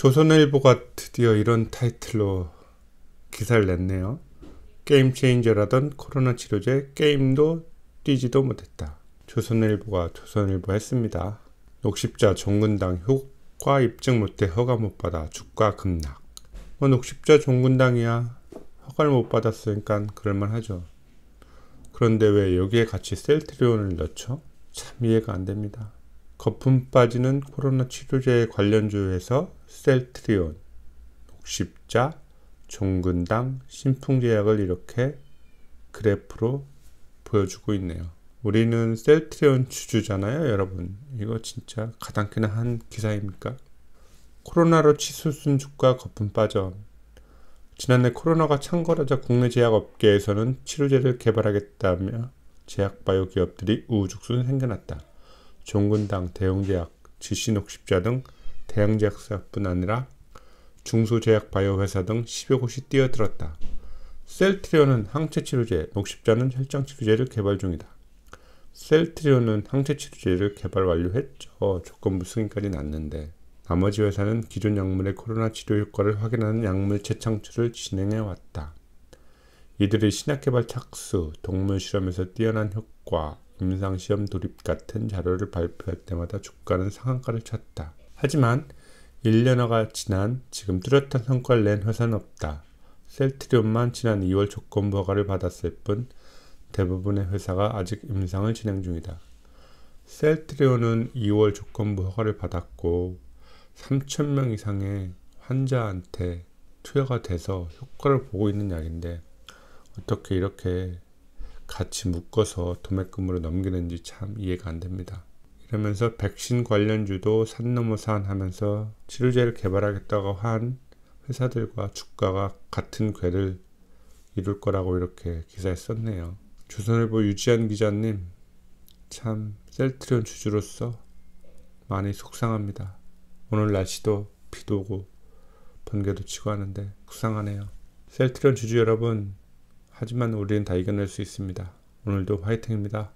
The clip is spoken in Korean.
조선일보가 드디어 이런 타이틀로 기사를 냈네요. 게임 체인저라던 코로나 치료제 게임도 뛰지도 못했다. 조선일보가 조선일보 했습니다. 녹십자 종군당 효과 입증 못해 허가 못 받아 주가 급락. 뭐 녹십자 종군당이야 허가를 못 받았으니까 그럴만 하죠. 그런데 왜 여기에 같이 셀트리온을 넣죠? 참 이해가 안 됩니다. 거품 빠지는 코로나 치료제 관련주에서 셀트리온, 옥십자, 종근당, 신풍제약을 이렇게 그래프로 보여주고 있네요. 우리는 셀트리온 주주잖아요, 여러분. 이거 진짜 가당키는한 기사입니까? 코로나로 치솟은 주가 거품 빠져. 지난해 코로나가 창궐하자 국내 제약업계에서는 치료제를 개발하겠다며 제약바이오 기업들이 우후죽순 생겨났다. 종근당, 대웅제약, 지신옥십자 등 대형 제약사뿐 아니라 중소제약 바이오 회사 등 10여 곳이 뛰어들었다. 셀트리온은 항체 치료제, 녹십자는 혈장 치료제를 개발 중이다. 셀트리온은 항체 치료제를 개발 완료했죠. 조건부 승인까지 났는데 나머지 회사는 기존 약물의 코로나 치료 효과를 확인하는 약물 재창출을 진행해 왔다. 이들의 신약 개발 착수, 동물 실험에서 뛰어난 효과, 임상시험 돌입 같은 자료를 발표할 때마다 주가는 상한가를 쳤다. 하지만 1년여가 지난 지금 뚜렷한 성과를 낸 회사는 없다. 셀트리온만 지난 2월 조건부 허가를 받았을 뿐 대부분의 회사가 아직 임상을 진행 중이다. 셀트리온은 2월 조건부 허가를 받았고 3천명 이상의 환자한테 투여가 돼서 효과를 보고 있는 약인데 어떻게 이렇게 같이 묶어서 도매금으로 넘기는지 참 이해가 안 됩니다. 그러면서 백신 관련주도 산 넘어 산 하면서 치료제를 개발하겠다고 한 회사들과 주가가 같은 궤를 이룰 거라고 이렇게 기사에 썼네요. 조선일보 유지한 기자님 참 셀트리온 주주로서 많이 속상합니다. 오늘 날씨도 비도 오고 번개도 치고 하는데 속상하네요. 셀트리온 주주 여러분 하지만 우리는 다 이겨낼 수 있습니다. 오늘도 화이팅입니다.